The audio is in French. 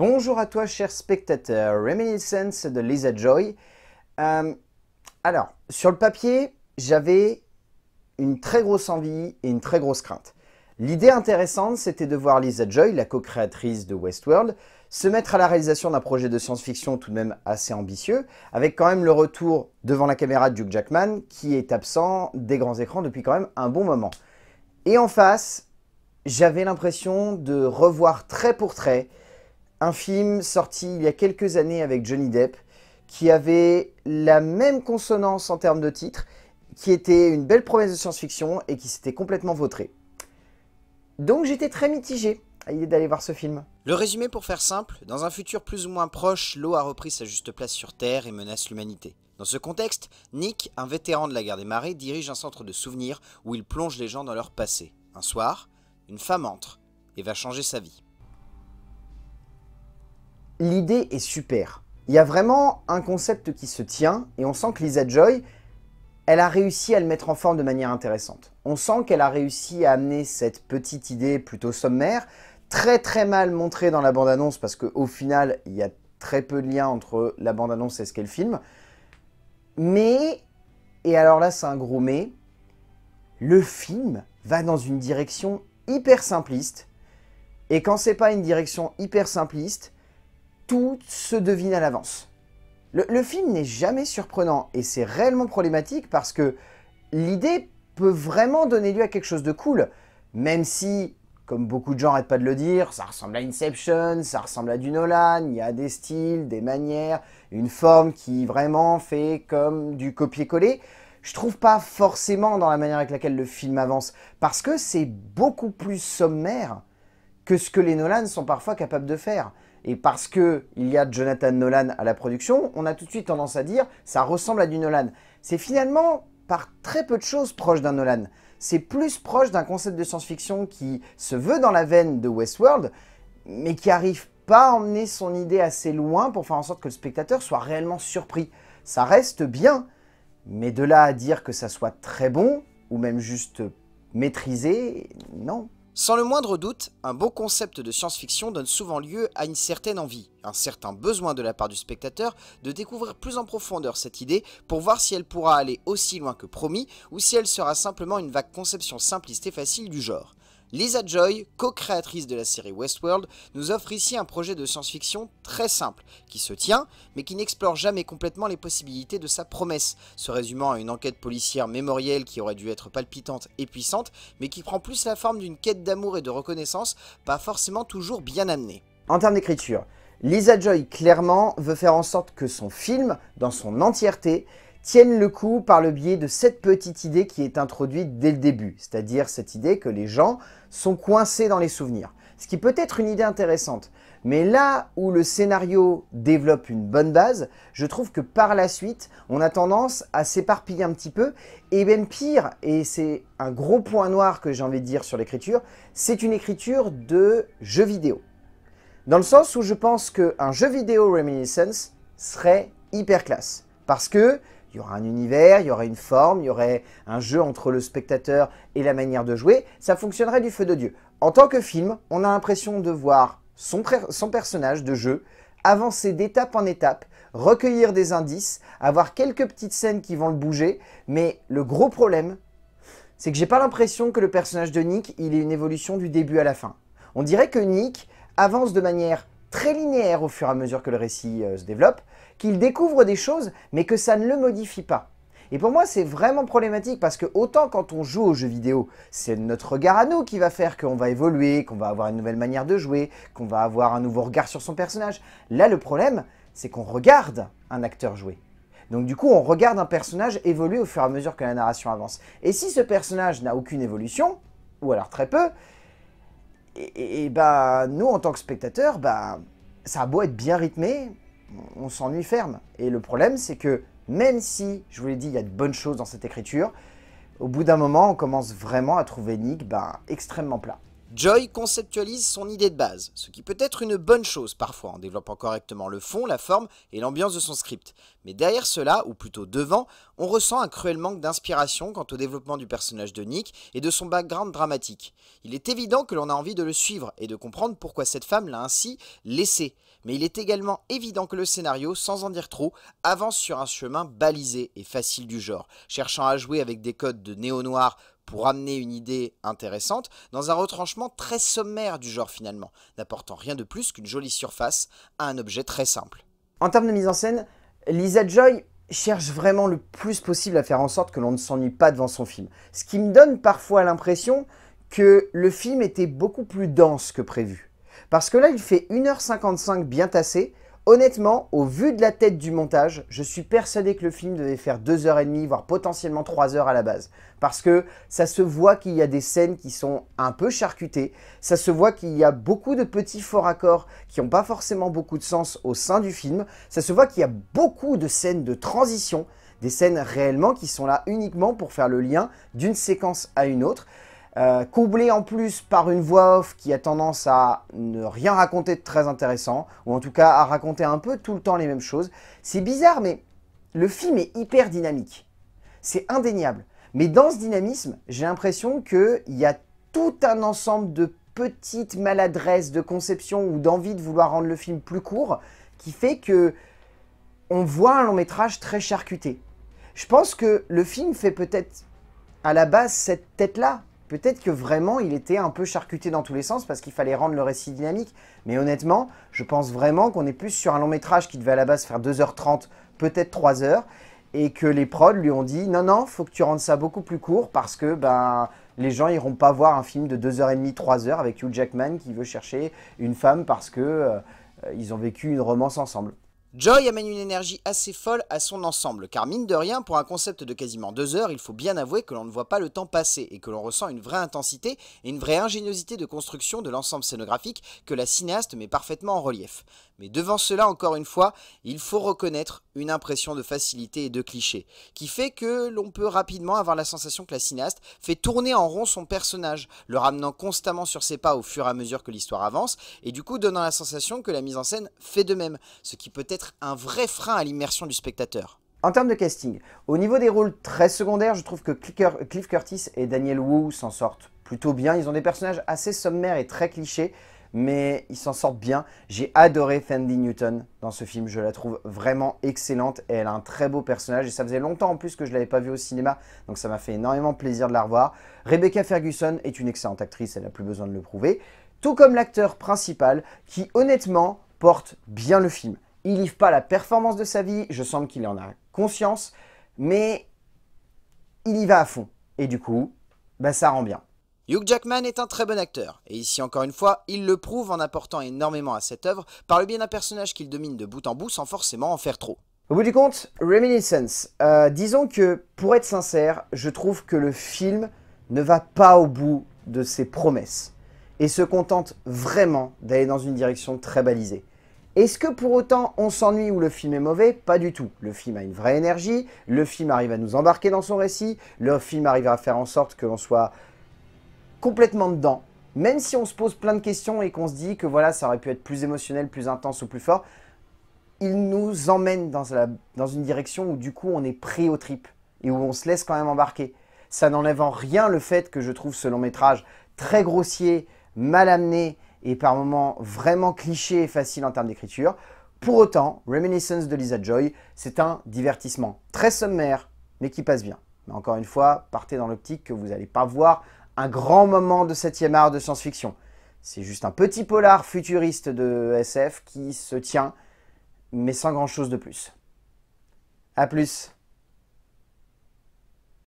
Bonjour à toi, cher spectateur. Reminiscence de Lisa Joy. Euh, alors, sur le papier, j'avais une très grosse envie et une très grosse crainte. L'idée intéressante, c'était de voir Lisa Joy, la co-créatrice de Westworld, se mettre à la réalisation d'un projet de science-fiction tout de même assez ambitieux, avec quand même le retour devant la caméra de Duke Jackman, qui est absent des grands écrans depuis quand même un bon moment. Et en face, j'avais l'impression de revoir trait pour trait un film sorti il y a quelques années avec Johnny Depp, qui avait la même consonance en termes de titre, qui était une belle promesse de science-fiction et qui s'était complètement vautré. Donc j'étais très mitigé à l'idée d'aller voir ce film. Le résumé pour faire simple, dans un futur plus ou moins proche, l'eau a repris sa juste place sur Terre et menace l'humanité. Dans ce contexte, Nick, un vétéran de la guerre des marées, dirige un centre de souvenirs où il plonge les gens dans leur passé. Un soir, une femme entre et va changer sa vie l'idée est super. Il y a vraiment un concept qui se tient et on sent que Lisa Joy, elle a réussi à le mettre en forme de manière intéressante. On sent qu'elle a réussi à amener cette petite idée plutôt sommaire, très très mal montrée dans la bande-annonce parce qu'au final, il y a très peu de lien entre la bande-annonce et ce qu'est le film. Mais, et alors là c'est un gros mais, le film va dans une direction hyper simpliste. Et quand c'est pas une direction hyper simpliste, tout se devine à l'avance. Le, film n'est jamais surprenant et c'est réellement problématique parce que l'idée peut vraiment donner lieu à quelque chose de cool, même si, comme beaucoup de gens n'arrêtent pas de le dire, ça ressemble à Inception, ça ressemble à du Nolan, il y a des styles, des manières, une forme qui vraiment fait comme du copier-coller. Je trouve pas forcément dans la manière avec laquelle le film avance, parce que c'est beaucoup plus sommaire que ce que les Nolan sont parfois capables de faire. Et parce qu'il y a Jonathan Nolan à la production, on a tout de suite tendance à dire ça ressemble à du Nolan. C'est finalement par très peu de choses proche d'un Nolan. C'est plus proche d'un concept de science-fiction qui se veut dans la veine de Westworld, mais qui n'arrive pas à emmener son idée assez loin pour faire en sorte que le spectateur soit réellement surpris. Ça reste bien, mais de là à dire que ça soit très bon, ou même juste maîtrisé, non. Sans le moindre doute, un beau concept de science-fiction donne souvent lieu à une certaine envie, un certain besoin de la part du spectateur de découvrir plus en profondeur cette idée pour voir si elle pourra aller aussi loin que promis ou si elle sera simplement une vague conception simpliste et facile du genre. Lisa Joy, co-créatrice de la série Westworld, nous offre ici un projet de science-fiction très simple, qui se tient, mais qui n'explore jamais complètement les possibilités de sa promesse, se résumant à une enquête policière mémorielle qui aurait dû être palpitante et puissante, mais qui prend plus la forme d'une quête d'amour et de reconnaissance, pas forcément toujours bien amenée. En termes d'écriture, Lisa Joy clairement veut faire en sorte que son film, dans son entièreté, tiennent le coup par le biais de cette petite idée qui est introduite dès le début, c'est-à-dire cette idée que les gens sont coincés dans les souvenirs. Ce qui peut être une idée intéressante, mais là où le scénario développe une bonne base, je trouve que par la suite, on a tendance à s'éparpiller un petit peu, et même pire, et c'est un gros point noir que j'ai envie de dire sur l'écriture, c'est une écriture de jeu vidéo. Dans le sens où je pense qu'un jeu vidéo Reminiscence serait hyper classe. Parce que il y aura un univers, il y aura une forme, il y aurait un jeu entre le spectateur et la manière de jouer. Ça fonctionnerait du feu de Dieu. En tant que film, on a l'impression de voir son, son personnage de jeu avancer d'étape en étape, recueillir des indices, avoir quelques petites scènes qui vont le bouger. Mais le gros problème, c'est que j'ai pas l'impression que le personnage de Nick, il ait une évolution du début à la fin. On dirait que Nick avance de manière très linéaire au fur et à mesure que le récit euh, se développe, qu'il découvre des choses, mais que ça ne le modifie pas. Et pour moi, c'est vraiment problématique parce que autant quand on joue aux jeux vidéo, c'est notre regard à nous qui va faire qu'on va évoluer, qu'on va avoir une nouvelle manière de jouer, qu'on va avoir un nouveau regard sur son personnage. Là, le problème, c'est qu'on regarde un acteur jouer. Donc du coup, on regarde un personnage évoluer au fur et à mesure que la narration avance. Et si ce personnage n'a aucune évolution, ou alors très peu, et, bah, nous, en tant que spectateurs, bah, ça a beau être bien rythmé, on, s'ennuie ferme. Et le problème, c'est que même si, je vous l'ai dit, il y a de bonnes choses dans cette écriture, au bout d'un moment, on commence vraiment à trouver Nick bah, extrêmement plat. Joy conceptualise son idée de base, ce qui peut être une bonne chose parfois en développant correctement le fond, la forme et l'ambiance de son script. Mais derrière cela, ou plutôt devant, on ressent un cruel manque d'inspiration quant au développement du personnage de Nick et de son background dramatique. Il est évident que l'on a envie de le suivre et de comprendre pourquoi cette femme l'a ainsi laissé. Mais il est également évident que le scénario, sans en dire trop, avance sur un chemin balisé et facile du genre, cherchant à jouer avec des codes de néo-noir pour amener une idée intéressante dans un retranchement très sommaire du genre finalement, n'apportant rien de plus qu'une jolie surface à un objet très simple. En termes de mise en scène, Lisa Joy cherche vraiment le plus possible à faire en sorte que l'on ne s'ennuie pas devant son film. Ce qui me donne parfois l'impression que le film était beaucoup plus dense que prévu. Parce que là, il fait 1h55 bien tassé, Honnêtement, au vu de la tête du montage, je suis persuadé que le film devait faire 2h30, voire potentiellement 3 h à la base. Parce que ça se voit qu'il y a des scènes qui sont un peu charcutées, ça se voit qu'il y a beaucoup de petits faux accords qui n'ont pas forcément beaucoup de sens au sein du film, ça se voit qu'il y a beaucoup de scènes de transition, des scènes réellement qui sont là uniquement pour faire le lien d'une séquence à une autre. Euh, Coublé en plus par une voix off qui a tendance à ne rien raconter de très intéressant, ou en tout cas à raconter un peu tout le temps les mêmes choses. C'est bizarre, mais le film est hyper dynamique. C'est indéniable. Mais dans ce dynamisme, j'ai l'impression qu'il y a tout un ensemble de petites maladresses de conception ou d'envie de vouloir rendre le film plus court qui fait que on voit un long métrage très charcuté. Je pense que le film fait peut-être à la base cette tête-là, Peut-être que vraiment, il était un peu charcuté dans tous les sens parce qu'il fallait rendre le récit dynamique. Mais honnêtement, je pense vraiment qu'on est plus sur un long métrage qui devait à la base faire 2h30, peut-être 3h. Et que les prods lui ont dit non, non, faut que tu rendes ça beaucoup plus court parce que ben, les gens n'iront pas voir un film de 2h30, 3h avec Hugh Jackman qui veut chercher une femme parce qu'ils euh, ont vécu une romance ensemble. Joy amène une énergie assez folle à son ensemble, car mine de rien, pour un concept de quasiment deux heures, il faut bien avouer que l'on ne voit pas le temps passer et que l'on ressent une vraie intensité et une vraie ingéniosité de construction de l'ensemble scénographique que la cinéaste met parfaitement en relief. Mais devant cela, encore une fois, il faut reconnaître une impression de facilité et de cliché, qui fait que l'on peut rapidement avoir la sensation que la cinéaste fait tourner en rond son personnage, le ramenant constamment sur ses pas au fur et à mesure que l'histoire avance, et du coup donnant la sensation que la mise en scène fait de même, ce qui peut être un vrai frein à l'immersion du spectateur. En termes de casting, au niveau des rôles très secondaires, je trouve que Cliff Curtis et Daniel Wu s'en sortent plutôt bien. Ils ont des personnages assez sommaires et très clichés, mais ils s'en sortent bien. J'ai adoré Fendi Newton dans ce film, je la trouve vraiment excellente elle a un très beau personnage et ça faisait longtemps en plus que je ne l'avais pas vue au cinéma, donc ça m'a fait énormément plaisir de la revoir. Rebecca Ferguson est une excellente actrice, elle n'a plus besoin de le prouver, tout comme l'acteur principal qui honnêtement porte bien le film. Il livre pas la performance de sa vie, je sens qu'il en a conscience, mais il y va à fond. Et du coup, bah, ça rend bien. Hugh Jackman est un très bon acteur, et ici encore une fois, il le prouve en apportant énormément à cette œuvre par le biais d'un personnage qu'il domine de bout en bout sans forcément en faire trop. Au bout du compte, Reminiscence, euh, disons que, pour être sincère, je trouve que le film ne va pas au bout de ses promesses, et se contente vraiment d'aller dans une direction très balisée. Est-ce que pour autant on s'ennuie ou le film est mauvais Pas du tout. Le film a une vraie énergie, le film arrive à nous embarquer dans son récit, le film arrive à faire en sorte que l'on soit complètement dedans. Même si on se pose plein de questions et qu'on se dit que voilà, ça aurait pu être plus émotionnel, plus intense ou plus fort, il nous emmène dans, une direction où du coup on est pris aux tripes et où on se laisse quand même embarquer. Ça n'enlève en rien le fait que je trouve ce long métrage très grossier, mal amené et par moments vraiment cliché et facile en termes d'écriture. Pour autant, Reminiscence de Lisa Joy, c'est un divertissement très sommaire, mais qui passe bien. Mais encore une fois, partez dans l'optique que vous n'allez pas voir un grand moment de septième art de science-fiction. C'est juste un petit polar futuriste de SF qui se tient, mais sans grand-chose de plus. A plus